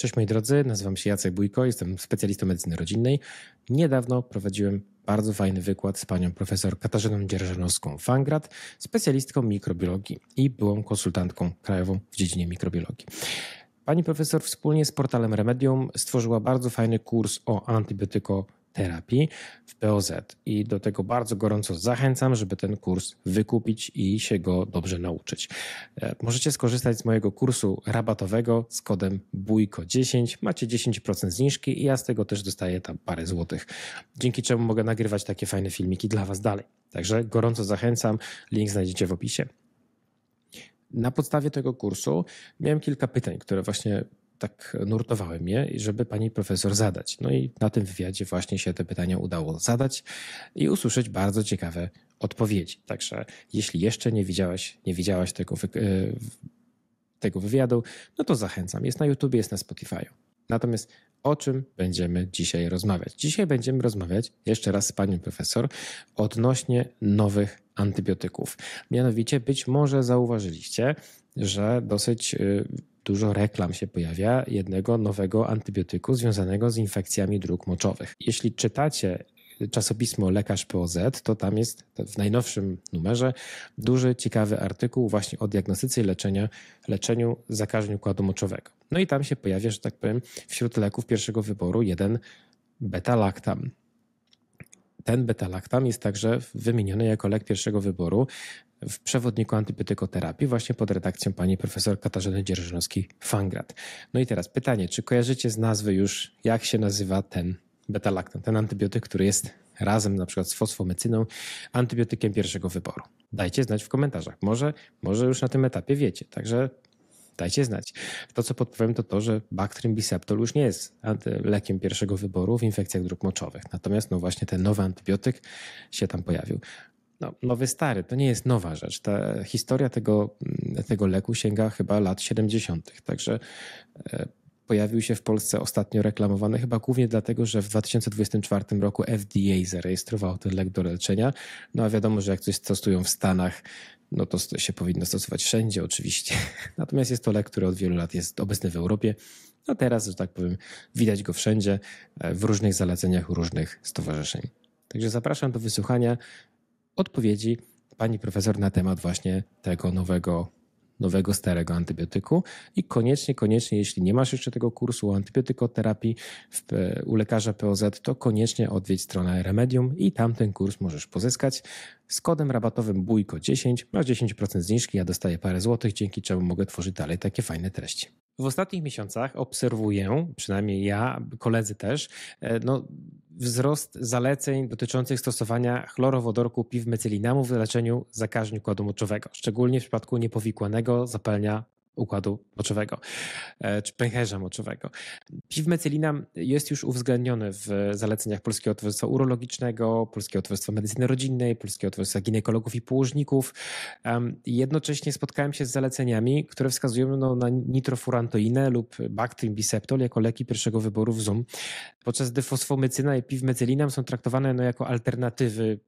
Cześć moi drodzy, nazywam się Jacek Bójko, jestem specjalistą medycyny rodzinnej. Niedawno prowadziłem bardzo fajny wykład z panią profesor Katarzyną Dzierżanowską-Fangrad, specjalistką mikrobiologii i byłą konsultantką krajową w dziedzinie mikrobiologii. Pani profesor wspólnie z portalem Remedium stworzyła bardzo fajny kurs o antybiotyko terapii w POZ. I do tego bardzo gorąco zachęcam, żeby ten kurs wykupić i się go dobrze nauczyć. E, możecie skorzystać z mojego kursu rabatowego z kodem BUJKO10. Macie 10% zniżki i ja z tego też dostaję tam parę złotych, dzięki czemu mogę nagrywać takie fajne filmiki dla Was dalej. Także gorąco zachęcam, link znajdziecie w opisie. Na podstawie tego kursu miałem kilka pytań, które właśnie tak nurtowałem je, żeby pani profesor zadać. No i na tym wywiadzie właśnie się te pytania udało zadać i usłyszeć bardzo ciekawe odpowiedzi. Także jeśli jeszcze nie widziałaś, nie widziałaś tego, e, tego wywiadu, no to zachęcam. Jest na YouTube, jest na Spotify. Natomiast o czym będziemy dzisiaj rozmawiać. Dzisiaj będziemy rozmawiać jeszcze raz z panią profesor odnośnie nowych antybiotyków. Mianowicie być może zauważyliście, że dosyć y, dużo reklam się pojawia jednego nowego antybiotyku związanego z infekcjami dróg moczowych. Jeśli czytacie czasopismo Lekarz POZ, to tam jest w najnowszym numerze duży, ciekawy artykuł właśnie o diagnostyce i leczenia, leczeniu zakażeń układu moczowego. No i tam się pojawia, że tak powiem, wśród leków pierwszego wyboru jeden beta-laktam. Ten beta-laktam jest także wymieniony jako lek pierwszego wyboru w przewodniku antybiotykoterapii właśnie pod redakcją pani profesor Katarzyny Dzierżynowskiej-Fangrat. No i teraz pytanie, czy kojarzycie z nazwy już, jak się nazywa ten beta-laktam, ten antybiotyk, który jest razem na przykład z fosfomycyną antybiotykiem pierwszego wyboru? Dajcie znać w komentarzach. Może, może już na tym etapie wiecie. Także dajcie znać. To, co podpowiem, to to, że Bactrim biceptol już nie jest lekiem pierwszego wyboru w infekcjach dróg moczowych. Natomiast no właśnie ten nowy antybiotyk się tam pojawił. No, nowy stary, to nie jest nowa rzecz. Ta historia tego, tego leku sięga chyba lat 70. Także e, pojawił się w Polsce ostatnio reklamowany, chyba głównie dlatego, że w 2024 roku FDA zarejestrowało ten lek do leczenia. No a wiadomo, że jak coś stosują w Stanach, no to się powinno stosować wszędzie oczywiście. Natomiast jest to lek, który od wielu lat jest obecny w Europie. No teraz, że tak powiem, widać go wszędzie e, w różnych zaleceniach różnych stowarzyszeń. Także zapraszam do wysłuchania odpowiedzi pani profesor na temat właśnie tego nowego nowego, starego antybiotyku i koniecznie, koniecznie, jeśli nie masz jeszcze tego kursu o antybiotykoterapii w, e, u lekarza POZ, to koniecznie odwiedź stronę Remedium i tam ten kurs możesz pozyskać. Z kodem rabatowym BUJKO10 masz 10% zniżki, ja dostaję parę złotych, dzięki czemu mogę tworzyć dalej takie fajne treści. W ostatnich miesiącach obserwuję, przynajmniej ja, koledzy też, e, no wzrost zaleceń dotyczących stosowania chlorowodorku piwmetylinamów w leczeniu zakaźni układu moczowego, szczególnie w przypadku niepowikłanego zapalenia układu moczowego, e, czy pęcherza moczowego. Piwmecylina jest już uwzględniony w zaleceniach Polskiego Towarzystwa Urologicznego, Polskiego Towarzystwa Medycyny Rodzinnej, Polskiego Towarzystwa Ginekologów i Położników. Jednocześnie spotkałem się z zaleceniami, które wskazują no, na nitrofurantoinę lub Bactrim Biseptol jako leki pierwszego wyboru w ZUM, podczas gdy fosfomycyna i piwmecylina są traktowane no, jako alternatywy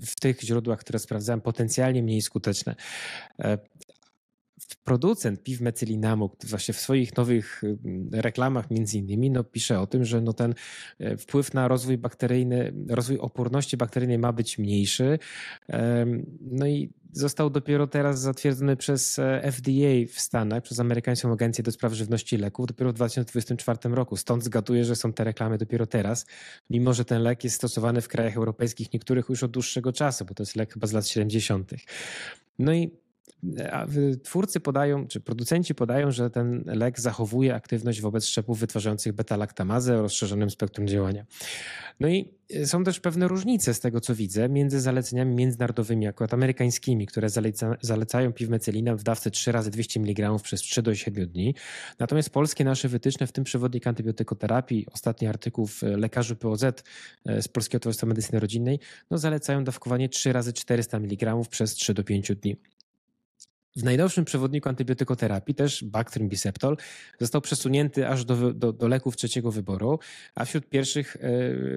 w tych źródłach, które sprawdzałem, potencjalnie mniej skuteczne. E, producent piw metylinamu, właśnie w swoich nowych y, reklamach między innymi, no pisze o tym, że no ten e, wpływ na rozwój bakteryjny, rozwój oporności bakteryjnej ma być mniejszy. No i został dopiero teraz zatwierdzony przez e, FDA w Stanach, przez amerykańską agencję do spraw żywności i leków dopiero w 2024 roku. Stąd zgaduję, że są te reklamy dopiero teraz, mimo że ten lek jest stosowany w krajach europejskich niektórych już od dłuższego czasu, bo to jest lek chyba z lat 70. No i E, twórcy podają, czy producenci podają, że ten lek zachowuje aktywność wobec szczepów wytwarzających beta-laktamazę o rozszerzonym spektrum działania. No i e, są też pewne różnice z tego, co widzę, między zaleceniami międzynarodowymi, akurat amerykańskimi, które zaleca, zalecają piwmecylina w dawce 3 razy 200 mg przez 3 do 7 dni. Natomiast polskie nasze wytyczne, w tym przewodnik antybiotykoterapii, ostatni artykuł w e, lekarzy POZ z Polskiego Towarzystwa Medycyny Rodzinnej, no zalecają dawkowanie 3 razy 400 mg przez 3 do 5 dni. W najnowszym przewodniku antybiotykoterapii też Bactrim Biseptol został przesunięty aż do, do, do leków trzeciego wyboru, a wśród pierwszych e,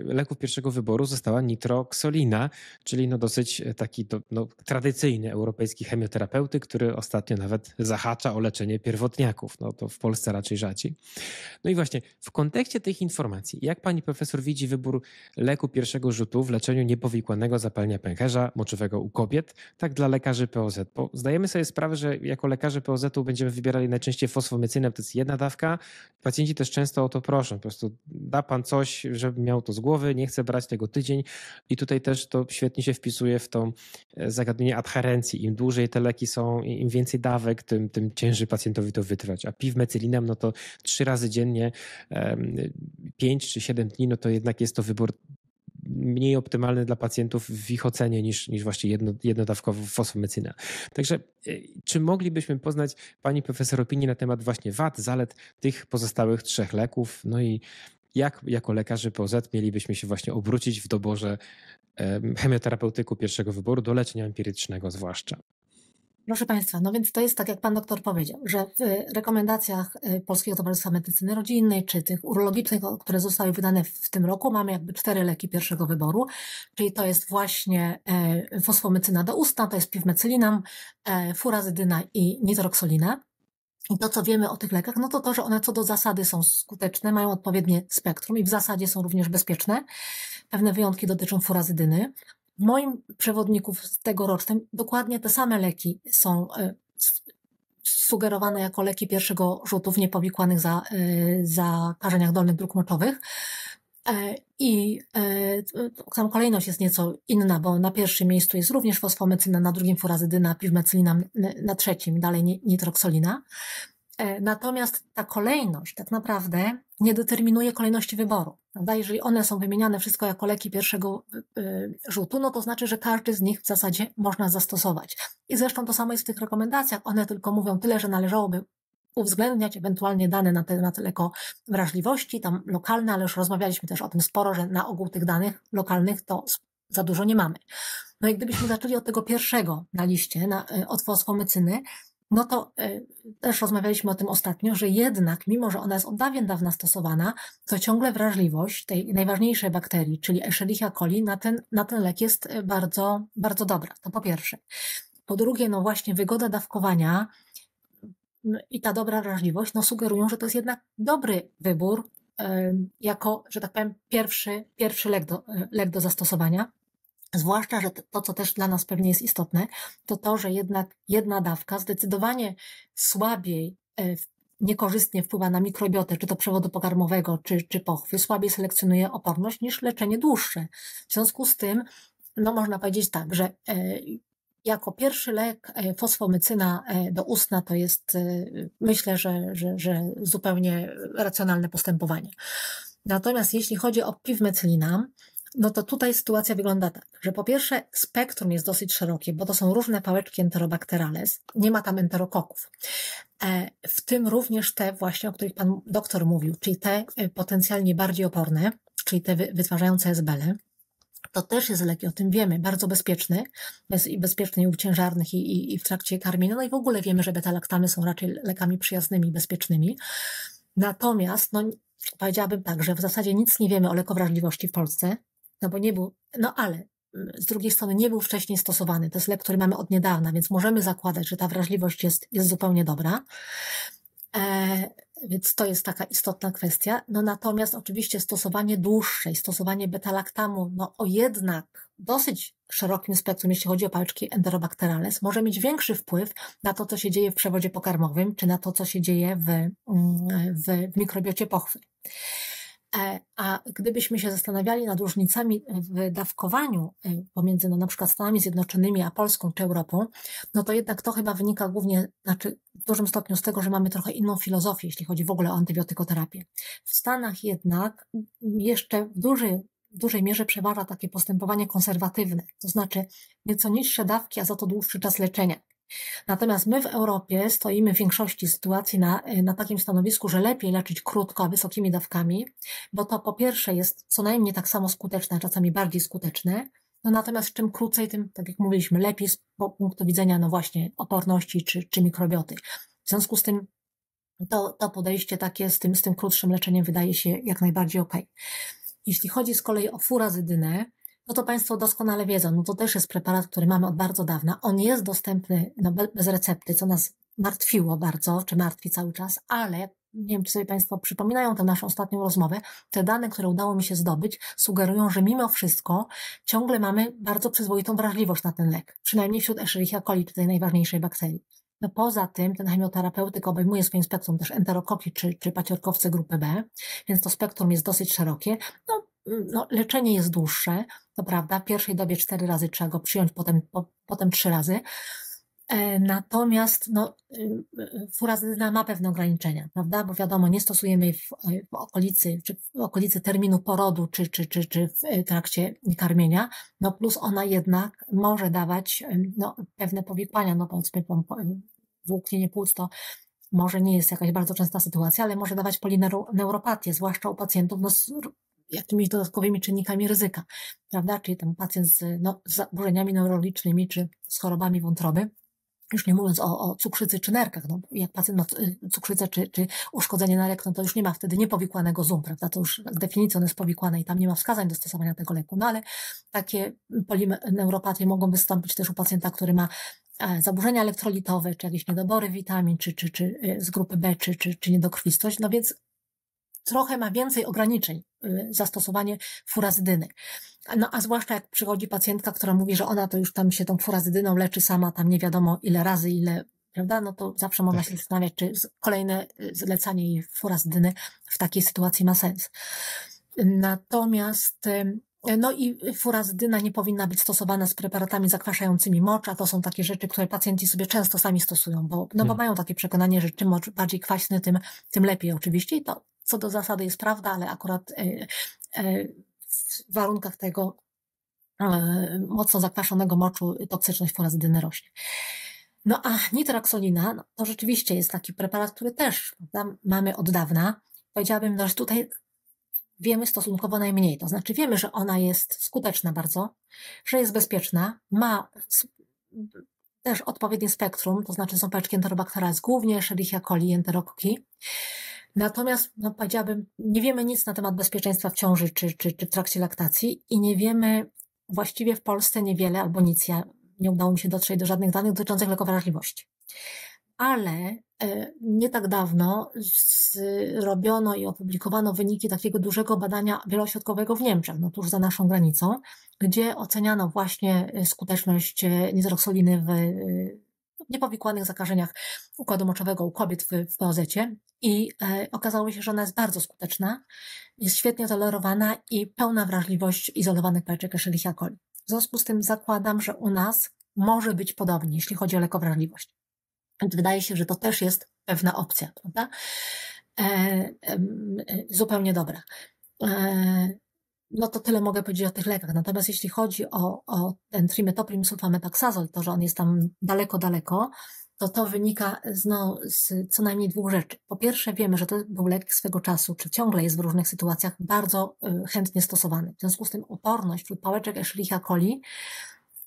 leków pierwszego wyboru została nitroksolina, czyli no dosyć e, taki do, no, tradycyjny europejski chemioterapeuty, który ostatnio nawet zahacza o leczenie pierwotniaków. No to w Polsce raczej rzadziej. No i właśnie w kontekście tych informacji, jak pani profesor widzi wybór leku pierwszego rzutu w leczeniu niepowikłanego zapalenia pęcherza moczowego u kobiet, tak dla lekarzy POZ? Bo zdajemy sobie sprawę, ciekawe, że jako lekarze POZ-u będziemy wybierali najczęściej fosfomycynę, to jest jedna dawka. Pacjenci też często o to proszą, po prostu da pan coś, żeby miał to z głowy, nie chcę brać tego tydzień i tutaj też to świetnie się wpisuje w to e, zagadnienie adherencji. Im dłużej te leki są, im więcej dawek, tym, tym ciężej pacjentowi to wytrwać. A piw mecylinem, no to trzy razy dziennie, pięć czy siedem dni, no to jednak jest to wybór mniej optymalny dla pacjentów w ich ocenie niż, niż właśnie jedno, jednodawkowa fosfomycyna. Także y, czy moglibyśmy poznać Pani profesor opinii na temat właśnie wad, zalet tych pozostałych trzech leków, no i jak jako lekarze POZ mielibyśmy się właśnie obrócić w doborze chemioterapeutyku pierwszego wyboru do leczenia empirycznego zwłaszcza? Proszę Państwa, no więc to jest tak, jak Pan doktor powiedział, że w rekomendacjach y, Polskiego Towarzystwa Medycyny Rodzinnej, czy tych urologicznych, które zostały wydane w tym roku, mamy jakby cztery leki pierwszego wyboru, czyli to jest właśnie e, fosfomycyna do usta, to jest piwmecylinam, e, furazydyna i nitroksolina. I to, co wiemy o tych lekach, no to to, że one co do zasady są skuteczne, mają odpowiednie spektrum i w zasadzie są również bezpieczne. Pewne wyjątki dotyczą furazydyny. W moim przewodniku tegorocznym dokładnie te same leki są e, sugerowane jako leki pierwszego rzutu w niepowikłanych za, e, zakażeniach dolnych dróg moczowych. E, I sama kolejność jest nieco inna, bo na pierwszym miejscu jest również fosfomycyna, na drugim furazydyna, piwmecylina, na trzecim dalej nitroksolina. E, natomiast ta kolejność tak naprawdę nie determinuje kolejności wyboru. Prawda? Jeżeli one są wymieniane wszystko jako leki pierwszego y, rzutu, no to znaczy, że każdy z nich w zasadzie można zastosować. I zresztą to samo jest w tych rekomendacjach. One tylko mówią tyle, że należałoby uwzględniać ewentualnie dane na temat lekowrażliwości, tam lokalne, ale już rozmawialiśmy też o tym sporo, że na ogół tych danych lokalnych to za dużo nie mamy. No i gdybyśmy zaczęli od tego pierwszego na liście, na, y, od fosfomycyny, no to y, też rozmawialiśmy o tym ostatnio, że jednak, mimo że ona jest od dawien dawna stosowana, to ciągle wrażliwość tej najważniejszej bakterii, czyli Escherichia coli, na ten, na ten lek jest y, bardzo, bardzo dobra. To po pierwsze. Po drugie, no właśnie wygoda dawkowania no i ta dobra wrażliwość, no sugerują, że to jest jednak dobry wybór y, jako, że tak powiem, pierwszy, pierwszy lek do, y, lek do zastosowania. Zwłaszcza, że to, co też dla nas pewnie jest istotne, to to, że jednak jedna dawka zdecydowanie słabiej e, niekorzystnie wpływa na mikrobiotę, czy to przewodu pokarmowego, czy, czy pochwy, słabiej selekcjonuje oporność niż leczenie dłuższe. W związku z tym, no można powiedzieć tak, że e, jako pierwszy lek e, fosfomycyna do ustna to jest, myślę, że, że, że zupełnie racjonalne postępowanie. Natomiast jeśli chodzi o piwmetylinam, no to tutaj sytuacja wygląda tak, że po pierwsze spektrum jest dosyć szerokie, bo to są różne pałeczki enterobacterales, nie ma tam enterokoków. E, w tym również te właśnie, o których pan doktor mówił, czyli te e, potencjalnie bardziej oporne, czyli te wytwarzające SBL-y, to też jest lek, o tym wiemy, bardzo bezpieczny, bez, i bezpieczny i u ciężarnych i, i, i w trakcie karmienia, no i w ogóle wiemy, że betalaktamy są raczej lekami przyjaznymi, bezpiecznymi. Natomiast, no, powiedziałabym tak, że w zasadzie nic nie wiemy o lekowrażliwości w Polsce, no bo nie był, no ale mm, z drugiej strony nie był wcześniej stosowany. To jest lek, który mamy od niedawna, więc możemy zakładać, że ta wrażliwość jest, jest zupełnie dobra. E, więc to jest taka istotna kwestia. No natomiast oczywiście stosowanie dłuższe i stosowanie betalaktamu, no o jednak dosyć szerokim spektrum, jeśli chodzi o pałeczki enterobacterales, może mieć większy wpływ na to, co się dzieje w przewodzie pokarmowym, czy na to, co się dzieje w, mm, w, w mikrobiocie pochwy. E, a gdybyśmy się zastanawiali nad różnicami w dawkowaniu e, pomiędzy no, na przykład Stanami Zjednoczonymi a Polską czy Europą, no to jednak to chyba wynika głównie, znaczy w dużym stopniu z tego, że mamy trochę inną filozofię, jeśli chodzi w ogóle o antybiotykoterapię. W Stanach jednak jeszcze w dużej w dużej mierze przeważa takie postępowanie konserwatywne, to znaczy nieco niższe dawki, a za to dłuższy czas leczenia. Natomiast my w Europie stoimy w większości sytuacji na, na takim stanowisku, że lepiej leczyć krótko, a wysokimi dawkami, bo to po pierwsze jest co najmniej tak samo skuteczne, a czasami bardziej skuteczne, no natomiast czym krócej, tym, tak jak mówiliśmy, lepiej z punktu widzenia, no właśnie, oporności czy, czy mikrobioty. W związku z tym to, to podejście takie z tym, z tym krótszym leczeniem wydaje się jak najbardziej ok. Jeśli chodzi z kolei o furazydynę, no to Państwo doskonale wiedzą, no to też jest preparat, który mamy od bardzo dawna. On jest dostępny no, bez recepty, co nas martwiło bardzo, czy martwi cały czas, ale nie wiem, czy sobie Państwo przypominają tę naszą ostatnią rozmowę, te dane, które udało mi się zdobyć, sugerują, że mimo wszystko ciągle mamy bardzo przyzwoitą wrażliwość na ten lek, przynajmniej wśród Escherichia coli, tej najważniejszej bakterii. No poza tym ten chemioterapeutyk obejmuje swoim spektrum też enterokoki czy, czy paciorkowce grupy B, więc to spektrum jest dosyć szerokie. No, no, leczenie jest dłuższe, to prawda, w pierwszej dobie cztery razy trzeba go przyjąć, potem, po, potem trzy razy. E, natomiast no, y, y, furazyna ma pewne ograniczenia, prawda? Bo wiadomo, nie stosujemy jej w, w okolicy, czy w okolicy terminu porodu, czy, czy, czy, czy w y, trakcie karmienia. No plus ona jednak może dawać no, pewne powikłania, no powiedzmy włóknienie płuc to może nie jest jakaś bardzo częsta sytuacja, ale może dawać polineuropatię, zwłaszcza u pacjentów no, z jakimiś dodatkowymi czynnikami ryzyka, prawda? Czyli ten pacjent z, no, z zaburzeniami neurologicznymi czy z chorobami wątroby, już nie mówiąc o, o cukrzycy czy nerkach, no, jak pacjent ma y, cukrzycę czy, czy uszkodzenie nerek, no, to już nie ma wtedy niepowikłanego ZUM, prawda, to już definicji on jest powikłane i tam nie ma wskazań do stosowania tego leku, no ale takie neuropatie mogą wystąpić też u pacjenta, który ma e, zaburzenia elektrolitowe, czy jakieś niedobory witamin, czy, czy, czy y, z grupy B, czy, czy, czy niedokrwistość, no więc trochę ma więcej ograniczeń y, zastosowanie furazydyny. No a zwłaszcza jak przychodzi pacjentka, która mówi, że ona to już tam się tą furazydyną leczy sama, tam nie wiadomo ile razy, ile prawda? No to zawsze można tak się zastanawiać, czy kolejne y, zlecanie jej furazydyny w takiej sytuacji ma sens. Natomiast, y, no i furazydyna nie powinna być stosowana z preparatami zakwaszającymi mocz, a to są takie rzeczy, które pacjenci sobie często sami stosują, bo, no bo hmm. mają takie przekonanie, że czym bardziej kwaśny, tym, tym lepiej oczywiście i to co do zasady jest prawda, ale akurat e, e, w warunkach tego e, mocno zakwaszonego moczu toksyczność forazydyny rośnie. No a nitraksolina no, to rzeczywiście jest taki preparat, który też mamy od dawna. Powiedziałabym, no, że tutaj wiemy stosunkowo najmniej. To znaczy wiemy, że ona jest skuteczna bardzo, że jest bezpieczna, ma też odpowiednie spektrum, to znaczy są paczki enterobakteria, głównie szerichia coli enterokoki. Natomiast no, powiedziałabym, nie wiemy nic na temat bezpieczeństwa w ciąży czy, czy, czy w trakcie laktacji i nie wiemy właściwie w Polsce niewiele albo nic. Ja nie udało mi się dotrzeć do żadnych danych dotyczących lekowrażliwości. Ale e, nie tak dawno zrobiono i opublikowano wyniki takiego dużego badania wielośrodkowego w Niemczech, no tuż za naszą granicą, gdzie oceniano właśnie e, skuteczność e, nizroksoliny w niepowikłanych zakażeniach układu moczowego u kobiet w, w POZ-cie i e, okazało się, że ona jest bardzo skuteczna, jest świetnie tolerowana i pełna wrażliwość izolowanych pajeczek Escherichia coli. W związku z tym zakładam, że u nas może być podobnie, jeśli chodzi o lekowrażliwość. Więc wydaje się, że to też jest pewna opcja, prawda? E, e, zupełnie dobra. E, no to tyle mogę powiedzieć o tych lekach. Natomiast jeśli chodzi o, o ten trimetoprim sulfametaxazol, to że on jest tam daleko, daleko, to to wynika z, no, z co najmniej dwóch rzeczy. Po pierwsze, wiemy, że to był lek swego czasu, czy ciągle jest w różnych sytuacjach bardzo y, chętnie stosowany. W związku z tym oporność wśród pałeczek Escherichia coli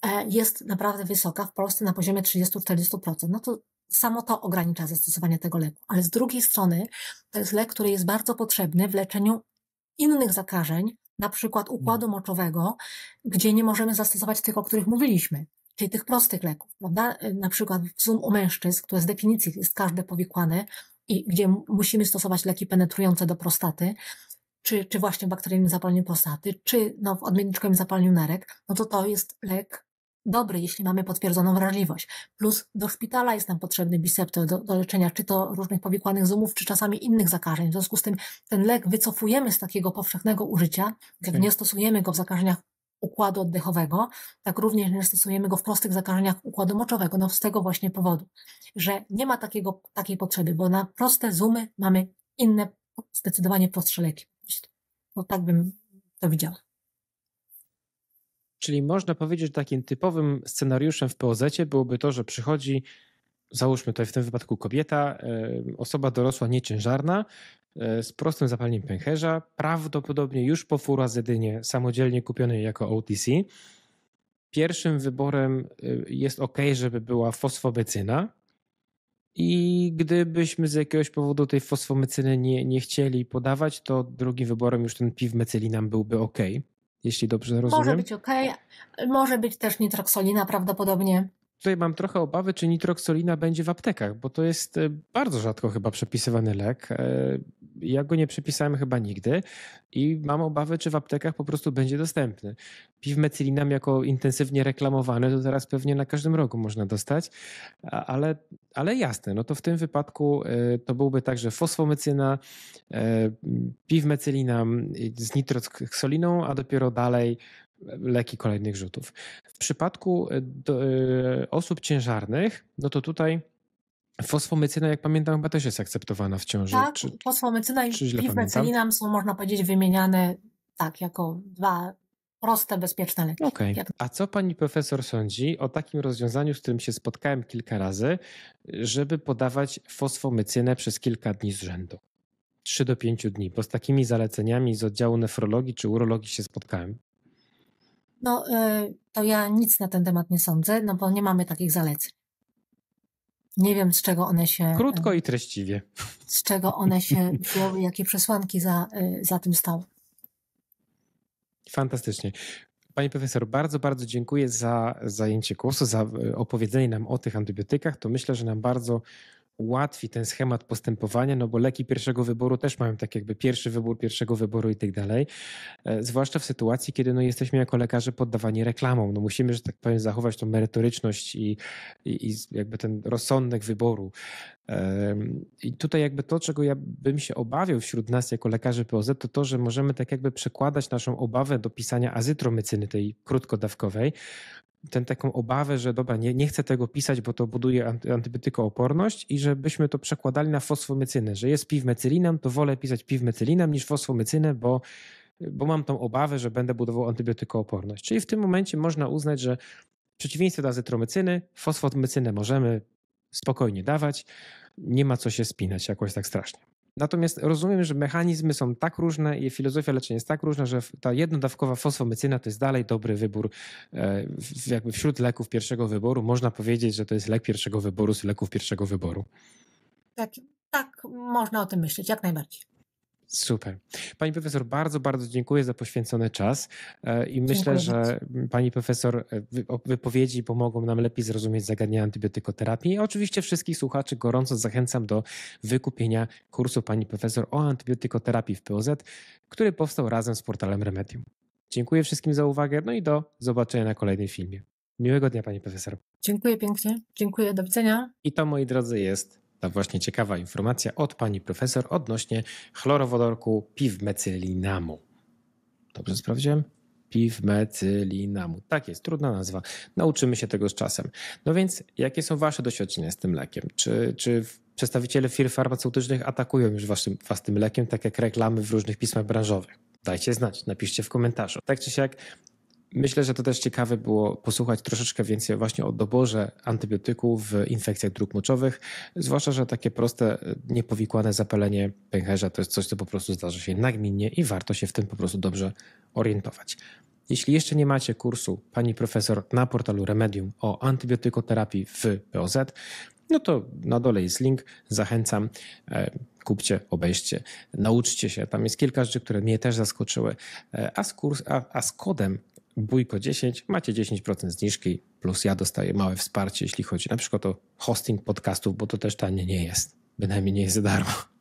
e, jest naprawdę wysoka, w Polsce na poziomie 30-40%. No to samo to ogranicza zastosowanie tego leku. Ale z drugiej strony to jest lek, który jest bardzo potrzebny w leczeniu innych zakażeń, na przykład mm. układu moczowego, gdzie nie możemy zastosować tych, o których mówiliśmy, czyli tych prostych leków, prawda? E, na przykład w sumie u mężczyzn, które z definicji jest każde powikłane i gdzie musimy stosować leki penetrujące do prostaty, czy, czy właśnie w bakteryjnym zapaleniu prostaty, czy no, w odmienniczkowym zapaleniu nerek, no to to jest lek dobry, jeśli mamy potwierdzoną wrażliwość. Plus do szpitala jest nam potrzebny biceptor do, do, leczenia, czy to różnych powikłanych zumów, czy czasami innych zakażeń. W związku z tym ten lek wycofujemy z takiego powszechnego użycia, jak mhm. nie stosujemy go w zakażeniach układu oddechowego, tak również nie stosujemy go w prostych zakażeniach układu moczowego, no z tego właśnie powodu, że nie ma takiego, takiej potrzeby, bo na proste zumy mamy inne, zdecydowanie prostsze leki. No tak bym to widziała. Czyli można powiedzieć, że takim typowym scenariuszem w poz byłoby to, że przychodzi, załóżmy tutaj w tym wypadku kobieta, osoba dorosła nieciężarna e, z prostym zapaleniem pęcherza, prawdopodobnie już po fura jedynie samodzielnie kupionej jako OTC. Pierwszym wyborem y, jest ok, żeby była fosfomycyna, i gdybyśmy z jakiegoś powodu tej fosfomycyny nie, nie chcieli podawać, to drugim wyborem już ten piwmecylinam byłby ok jeśli dobrze rozumiem. Może być ok, może być też nitroksolina prawdopodobnie. Tutaj mam trochę obawy, czy nitroksolina będzie w aptekach, bo to jest e, bardzo rzadko chyba przepisywany lek. E, ja go nie przepisałem chyba nigdy i mam obawy, czy w aptekach po prostu będzie dostępny. Piwmecylinam jako intensywnie reklamowany, to teraz pewnie na każdym rogu można dostać, ale, ale jasne, no to w tym wypadku y, to byłby także fosfomecyna, y, piwmecylinam z nitroksoliną, a dopiero dalej y, leki kolejnych rzutów. W przypadku do, osób ciężarnych, no to tutaj Fosfomycyna, jak pamiętam, chyba też jest akceptowana w ciąży. Tak, czy, fosfomycyna czy i piwmecylinam są, można powiedzieć, wymieniane tak, jako dwa proste, bezpieczne leki. Okay. A co pani profesor sądzi o takim rozwiązaniu, z którym się spotkałem kilka razy, żeby podawać fosfomycynę przez kilka dni z rzędu? 3 do 5 dni, bo z takimi zaleceniami z oddziału nefrologii czy urologii się spotkałem. No, y, to ja nic na ten temat nie sądzę, no bo nie mamy takich zaleceń. Nie wiem, z czego one się. Krótko e, i treściwie. Z czego one się wzięły, jakie przesłanki za, e, za tym stały. Fantastycznie. Pani profesor, bardzo, bardzo dziękuję za zajęcie kursu, za e, opowiedzenie nam o tych antybiotykach. To myślę, że nam bardzo ułatwi ten schemat postępowania, no bo leki pierwszego wyboru też mają tak jakby pierwszy wybór pierwszego wyboru i tak dalej. E, zwłaszcza w sytuacji, kiedy no jesteśmy jako lekarze poddawani reklamom. No musimy, że tak powiem, zachować tą merytoryczność i, i, i jakby ten rozsądek wyboru. I tutaj jakby to, czego ja bym się obawiał wśród nas jako lekarzy POZ, to to, że możemy tak jakby przekładać naszą obawę do pisania azytromycyny, tej krótkodawkowej, ten, taką obawę, że dobra, nie, nie chcę tego pisać, bo to buduje anty, antybiotykooporność i żebyśmy to przekładali na fosfomycynę, że jest piwmecylinem, to wolę pisać piwmecylinem niż fosfomycynę, bo, bo mam tą obawę, że będę budował antybiotykooporność. Czyli w tym momencie można uznać, że w przeciwieństwie do azytromycyny, fosfomycynę możemy spokojnie dawać, nie ma co się spinać jakoś tak strasznie. Natomiast rozumiem, że mechanizmy są tak różne i filozofia leczenia jest tak różna, że ta jednodawkowa fosfomycyna to jest dalej dobry wybór. E, jakby wśród leków pierwszego wyboru można powiedzieć, że to jest lek pierwszego wyboru z leków pierwszego wyboru. Tak, tak można o tym myśleć, jak najbardziej. Super. Pani profesor, bardzo, bardzo dziękuję za poświęcony czas e, i myślę, dziękuję że bardzo. pani profesor e, wypowiedzi pomogą nam lepiej zrozumieć zagadnienia antybiotykoterapii. I oczywiście wszystkich słuchaczy gorąco zachęcam do wykupienia kursu pani profesor o antybiotykoterapii w POZ, który powstał razem z portalem Remedium. Dziękuję wszystkim za uwagę, no i do zobaczenia na kolejnym filmie. Miłego dnia, pani profesor. Dziękuję pięknie. Dziękuję, do widzenia. I to, moi drodzy, jest ta właśnie ciekawa informacja od pani profesor odnośnie chlorowodorku piwmecylinamu. Dobrze sprawdziłem? piwmecylinamu. Tak jest, trudna nazwa. Nauczymy się tego z czasem. No więc, jakie są Wasze doświadczenia z tym lekiem? Czy, czy przedstawiciele firm farmaceutycznych atakują już waszym, Was tym lekiem, tak jak reklamy w różnych pismach branżowych? Dajcie znać, napiszcie w komentarzu. Tak czy siak, Myślę, że to też ciekawe było posłuchać troszeczkę więcej właśnie o doborze antybiotyków w infekcjach dróg moczowych, zwłaszcza, że takie proste, niepowikłane zapalenie pęcherza to jest coś, co po prostu zdarza się nagminnie i warto się w tym po prostu dobrze orientować. Jeśli jeszcze nie macie kursu pani profesor na portalu Remedium o antybiotykoterapii w POZ, no to na dole jest link, zachęcam, e, kupcie, obejście, nauczcie się. Tam jest kilka rzeczy, które mnie też zaskoczyły. E, a z, kurs, a, a z kodem Bójko 10, macie 10% zniżki, plus ja dostaję małe wsparcie, jeśli chodzi na przykład o hosting podcastów, bo to też tanie nie jest. Bynajmniej nie jest za darmo.